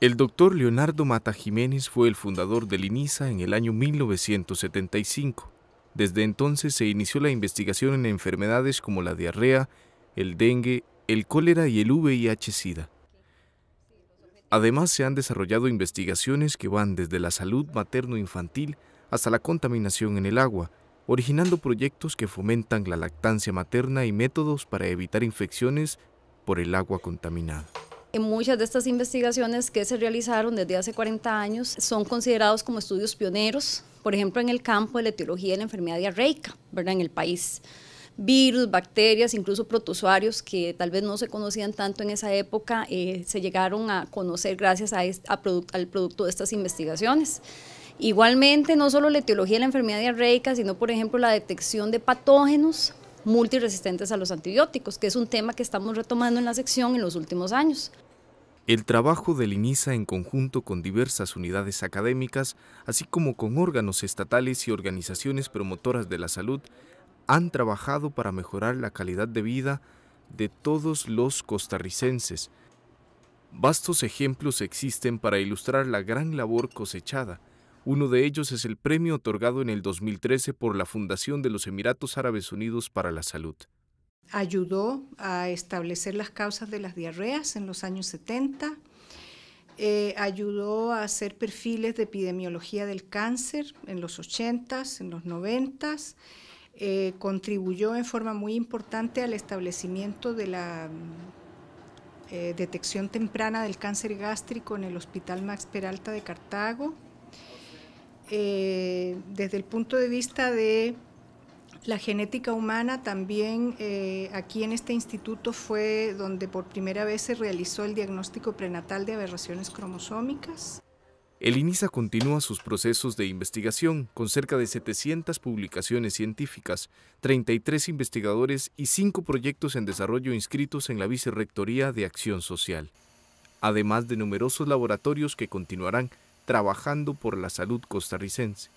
El doctor Leonardo Mata Jiménez fue el fundador del INISA en el año 1975. Desde entonces se inició la investigación en enfermedades como la diarrea, el dengue, el cólera y el VIH-Sida. Además se han desarrollado investigaciones que van desde la salud materno-infantil hasta la contaminación en el agua, originando proyectos que fomentan la lactancia materna y métodos para evitar infecciones por el agua contaminada muchas de estas investigaciones que se realizaron desde hace 40 años son considerados como estudios pioneros, por ejemplo, en el campo de la etiología de la enfermedad diarreica, ¿verdad? En el país virus, bacterias, incluso protozoarios que tal vez no se conocían tanto en esa época, eh, se llegaron a conocer gracias al producto de estas investigaciones. Igualmente, no solo la etiología de la enfermedad diarreica, sino por ejemplo la detección de patógenos multiresistentes a los antibióticos, que es un tema que estamos retomando en la sección en los últimos años. El trabajo del INISA en conjunto con diversas unidades académicas, así como con órganos estatales y organizaciones promotoras de la salud, han trabajado para mejorar la calidad de vida de todos los costarricenses. Vastos ejemplos existen para ilustrar la gran labor cosechada. Uno de ellos es el premio otorgado en el 2013 por la Fundación de los Emiratos Árabes Unidos para la Salud ayudó a establecer las causas de las diarreas en los años 70, eh, ayudó a hacer perfiles de epidemiología del cáncer en los 80s, en los 90s, eh, contribuyó en forma muy importante al establecimiento de la eh, detección temprana del cáncer gástrico en el Hospital Max Peralta de Cartago. desde el punto de vista de la genética humana también eh, aquí en este instituto fue donde por primera vez se realizó el diagnóstico prenatal de aberraciones cromosómicas. El INISA continúa sus procesos de investigación con cerca de 700 publicaciones científicas, 33 investigadores y 5 proyectos en desarrollo inscritos en la Vicerrectoría de Acción Social, además de numerosos laboratorios que continuarán trabajando por la salud costarricense.